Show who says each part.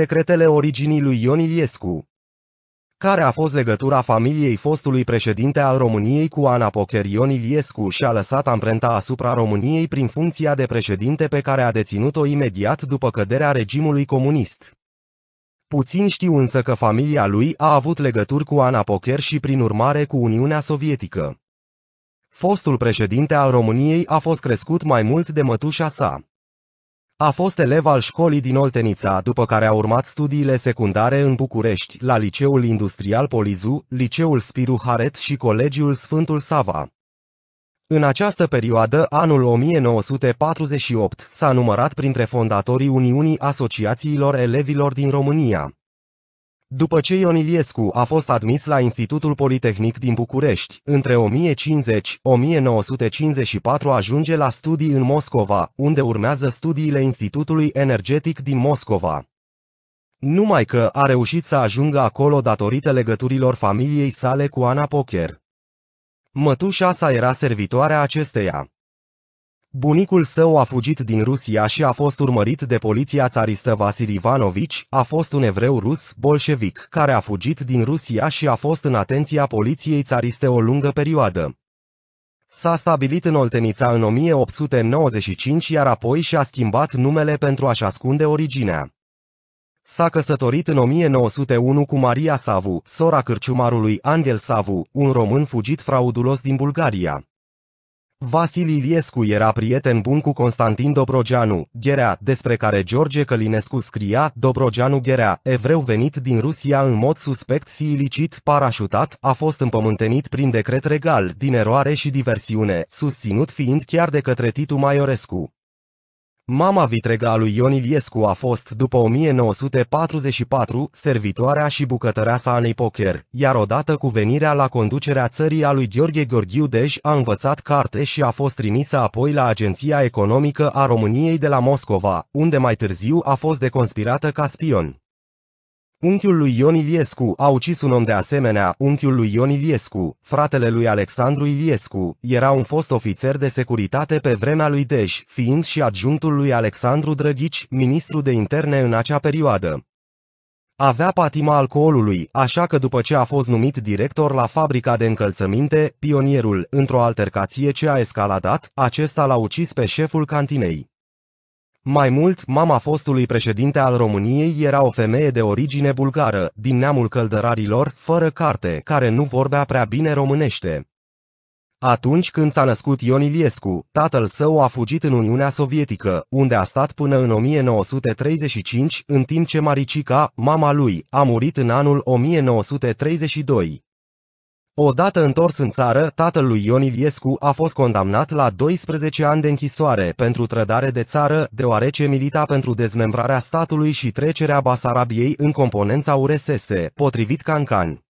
Speaker 1: secretele originii lui Ion Iliescu. Care a fost legătura familiei fostului președinte al României cu Ana Pocher Ion Iliescu și a lăsat amprenta asupra României prin funcția de președinte pe care a deținut-o imediat după căderea regimului comunist. Puțin știu însă că familia lui a avut legături cu Ana Pocher și prin urmare cu Uniunea Sovietică. Fostul președinte al României a fost crescut mai mult de mătușa sa. A fost elev al școlii din Oltenița, după care a urmat studiile secundare în București, la Liceul Industrial Polizu, Liceul Spiru Haret și Colegiul Sfântul Sava. În această perioadă, anul 1948, s-a numărat printre fondatorii Uniunii Asociațiilor Elevilor din România. După ce Ion Iliescu a fost admis la Institutul Politehnic din București, între 1050-1954 ajunge la studii în Moscova, unde urmează studiile Institutului Energetic din Moscova. Numai că a reușit să ajungă acolo datorită legăturilor familiei sale cu Ana Pocher. Mătușa sa era servitoarea acesteia. Bunicul său a fugit din Rusia și a fost urmărit de poliția țaristă Vasil Ivanovici, a fost un evreu rus, bolșevic, care a fugit din Rusia și a fost în atenția poliției țariste o lungă perioadă. S-a stabilit în Oltenița în 1895 iar apoi și-a schimbat numele pentru a-și ascunde originea. S-a căsătorit în 1901 cu Maria Savu, sora cârciumarului Angel Savu, un român fugit fraudulos din Bulgaria. Vasili Iliescu era prieten bun cu Constantin Dobrogeanu, Gherea, despre care George Călinescu scria, Dobrogeanu Gherea, evreu venit din Rusia în mod suspect si ilicit, parașutat, a fost împământenit prin decret regal, din eroare și diversiune, susținut fiind chiar de către Titu Maiorescu. Mama vitregă a lui Ion Iliescu a fost, după 1944, servitoarea și bucătăreasa Anei Pocher, iar odată cu venirea la conducerea țării a lui Gheorghe Gorghiu Dej a învățat carte și a fost trimisă apoi la Agenția Economică a României de la Moscova, unde mai târziu a fost deconspirată ca spion. Unchiul lui Ion Iliescu a ucis un om de asemenea, unchiul lui Ion Iliescu, fratele lui Alexandru Iliescu, era un fost ofițer de securitate pe vremea lui Dej, fiind și adjunctul lui Alexandru Drăghici, ministru de interne în acea perioadă. Avea patima alcoolului, așa că după ce a fost numit director la fabrica de încălțăminte, pionierul, într-o altercație ce a escaladat, acesta l-a ucis pe șeful cantinei. Mai mult, mama fostului președinte al României era o femeie de origine bulgară, din neamul căldărarilor, fără carte, care nu vorbea prea bine românește. Atunci când s-a născut Ion Iliescu, tatăl său a fugit în Uniunea Sovietică, unde a stat până în 1935, în timp ce Maricica, mama lui, a murit în anul 1932. Odată întors în țară, tatăl lui Ion Iliescu a fost condamnat la 12 ani de închisoare pentru trădare de țară, deoarece milita pentru dezmembrarea statului și trecerea Basarabiei în componența URSS, potrivit Cancan.